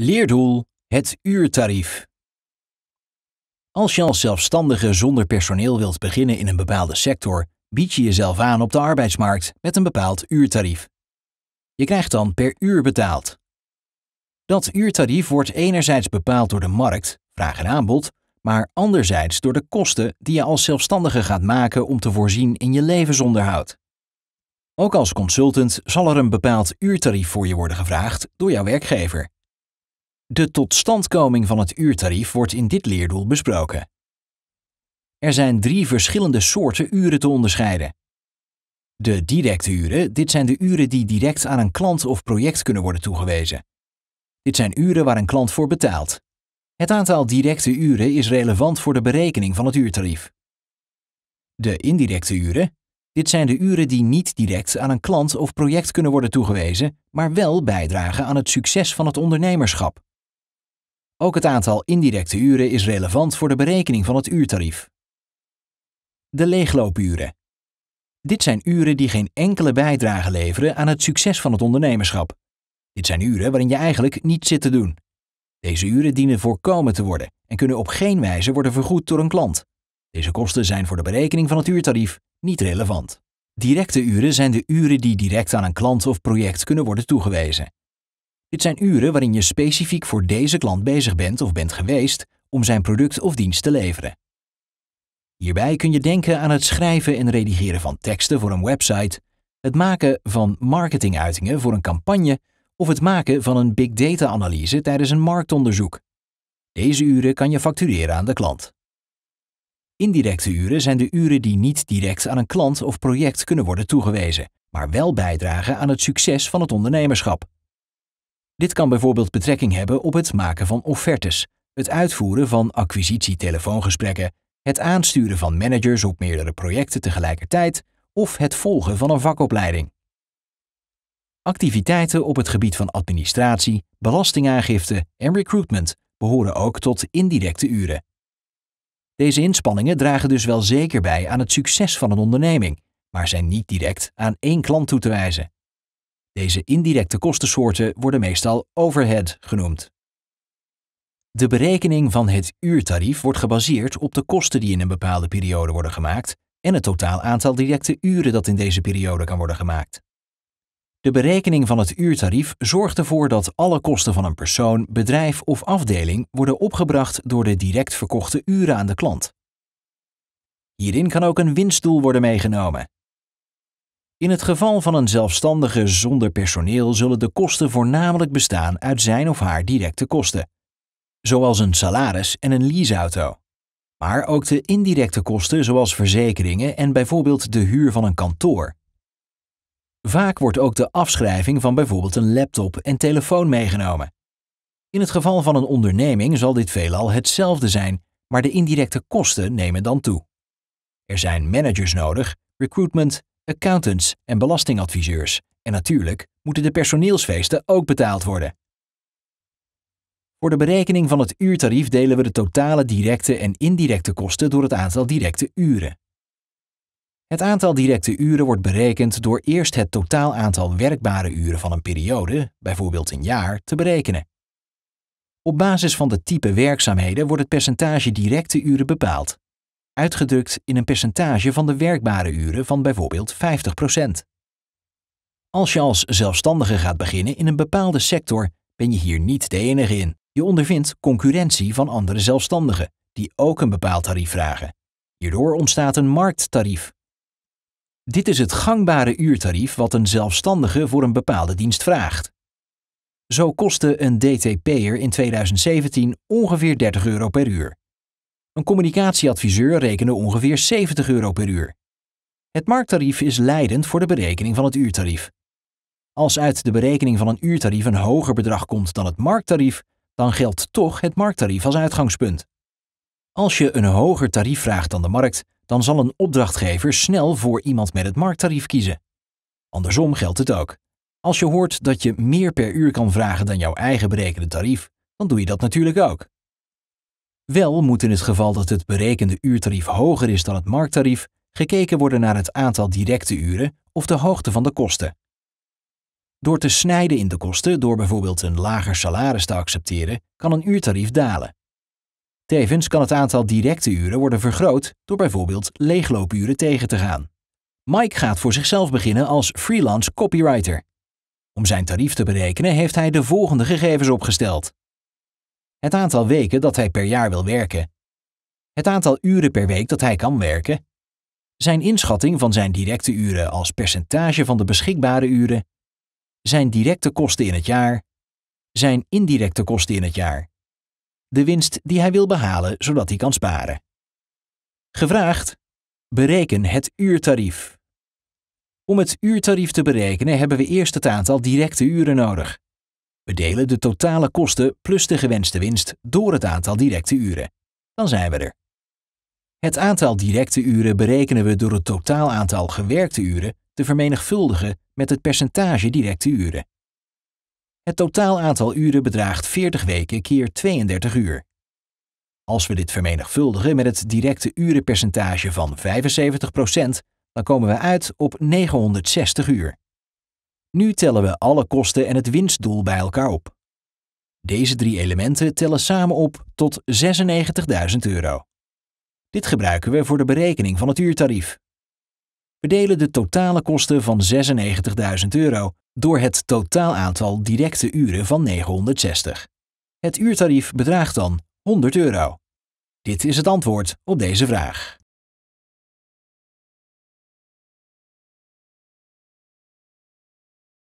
Leerdoel: het uurtarief. Als je als zelfstandige zonder personeel wilt beginnen in een bepaalde sector, bied je jezelf aan op de arbeidsmarkt met een bepaald uurtarief. Je krijgt dan per uur betaald. Dat uurtarief wordt enerzijds bepaald door de markt, vraag en aanbod, maar anderzijds door de kosten die je als zelfstandige gaat maken om te voorzien in je levensonderhoud. Ook als consultant zal er een bepaald uurtarief voor je worden gevraagd door jouw werkgever. De totstandkoming van het uurtarief wordt in dit leerdoel besproken. Er zijn drie verschillende soorten uren te onderscheiden. De directe uren, dit zijn de uren die direct aan een klant of project kunnen worden toegewezen. Dit zijn uren waar een klant voor betaalt. Het aantal directe uren is relevant voor de berekening van het uurtarief. De indirecte uren, dit zijn de uren die niet direct aan een klant of project kunnen worden toegewezen, maar wel bijdragen aan het succes van het ondernemerschap. Ook het aantal indirecte uren is relevant voor de berekening van het uurtarief. De leegloopuren. Dit zijn uren die geen enkele bijdrage leveren aan het succes van het ondernemerschap. Dit zijn uren waarin je eigenlijk niets zit te doen. Deze uren dienen voorkomen te worden en kunnen op geen wijze worden vergoed door een klant. Deze kosten zijn voor de berekening van het uurtarief niet relevant. Directe uren zijn de uren die direct aan een klant of project kunnen worden toegewezen. Dit zijn uren waarin je specifiek voor deze klant bezig bent of bent geweest om zijn product of dienst te leveren. Hierbij kun je denken aan het schrijven en redigeren van teksten voor een website, het maken van marketinguitingen voor een campagne of het maken van een big data-analyse tijdens een marktonderzoek. Deze uren kan je factureren aan de klant. Indirecte uren zijn de uren die niet direct aan een klant of project kunnen worden toegewezen, maar wel bijdragen aan het succes van het ondernemerschap. Dit kan bijvoorbeeld betrekking hebben op het maken van offertes, het uitvoeren van acquisitietelefoongesprekken, het aansturen van managers op meerdere projecten tegelijkertijd of het volgen van een vakopleiding. Activiteiten op het gebied van administratie, belastingaangifte en recruitment behoren ook tot indirecte uren. Deze inspanningen dragen dus wel zeker bij aan het succes van een onderneming, maar zijn niet direct aan één klant toe te wijzen. Deze indirecte kostensoorten worden meestal overhead genoemd. De berekening van het uurtarief wordt gebaseerd op de kosten die in een bepaalde periode worden gemaakt en het totaal aantal directe uren dat in deze periode kan worden gemaakt. De berekening van het uurtarief zorgt ervoor dat alle kosten van een persoon, bedrijf of afdeling worden opgebracht door de direct verkochte uren aan de klant. Hierin kan ook een winstdoel worden meegenomen. In het geval van een zelfstandige zonder personeel zullen de kosten voornamelijk bestaan uit zijn of haar directe kosten, zoals een salaris en een leaseauto. Maar ook de indirecte kosten zoals verzekeringen en bijvoorbeeld de huur van een kantoor. Vaak wordt ook de afschrijving van bijvoorbeeld een laptop en telefoon meegenomen. In het geval van een onderneming zal dit veelal hetzelfde zijn, maar de indirecte kosten nemen dan toe. Er zijn managers nodig, recruitment, accountants en belastingadviseurs. En natuurlijk moeten de personeelsfeesten ook betaald worden. Voor de berekening van het uurtarief delen we de totale directe en indirecte kosten door het aantal directe uren. Het aantal directe uren wordt berekend door eerst het totaal aantal werkbare uren van een periode, bijvoorbeeld een jaar, te berekenen. Op basis van de type werkzaamheden wordt het percentage directe uren bepaald uitgedrukt in een percentage van de werkbare uren van bijvoorbeeld 50%. Als je als zelfstandige gaat beginnen in een bepaalde sector, ben je hier niet de enige in. Je ondervindt concurrentie van andere zelfstandigen, die ook een bepaald tarief vragen. Hierdoor ontstaat een markttarief. Dit is het gangbare uurtarief wat een zelfstandige voor een bepaalde dienst vraagt. Zo kostte een DTP'er in 2017 ongeveer 30 euro per uur. Een communicatieadviseur rekende ongeveer 70 euro per uur. Het markttarief is leidend voor de berekening van het uurtarief. Als uit de berekening van een uurtarief een hoger bedrag komt dan het markttarief, dan geldt toch het markttarief als uitgangspunt. Als je een hoger tarief vraagt dan de markt, dan zal een opdrachtgever snel voor iemand met het markttarief kiezen. Andersom geldt het ook. Als je hoort dat je meer per uur kan vragen dan jouw eigen berekende tarief, dan doe je dat natuurlijk ook. Wel moet in het geval dat het berekende uurtarief hoger is dan het markttarief, gekeken worden naar het aantal directe uren of de hoogte van de kosten. Door te snijden in de kosten, door bijvoorbeeld een lager salaris te accepteren, kan een uurtarief dalen. Tevens kan het aantal directe uren worden vergroot door bijvoorbeeld leegloopuren tegen te gaan. Mike gaat voor zichzelf beginnen als freelance copywriter. Om zijn tarief te berekenen heeft hij de volgende gegevens opgesteld het aantal weken dat hij per jaar wil werken, het aantal uren per week dat hij kan werken, zijn inschatting van zijn directe uren als percentage van de beschikbare uren, zijn directe kosten in het jaar, zijn indirecte kosten in het jaar, de winst die hij wil behalen zodat hij kan sparen. Gevraagd: bereken het uurtarief. Om het uurtarief te berekenen hebben we eerst het aantal directe uren nodig. We delen de totale kosten plus de gewenste winst door het aantal directe uren. Dan zijn we er. Het aantal directe uren berekenen we door het totaal aantal gewerkte uren te vermenigvuldigen met het percentage directe uren. Het totaal aantal uren bedraagt 40 weken keer 32 uur. Als we dit vermenigvuldigen met het directe urenpercentage van 75%, dan komen we uit op 960 uur. Nu tellen we alle kosten en het winstdoel bij elkaar op. Deze drie elementen tellen samen op tot 96.000 euro. Dit gebruiken we voor de berekening van het uurtarief. We delen de totale kosten van 96.000 euro door het totaal aantal directe uren van 960. Het uurtarief bedraagt dan 100 euro. Dit is het antwoord op deze vraag.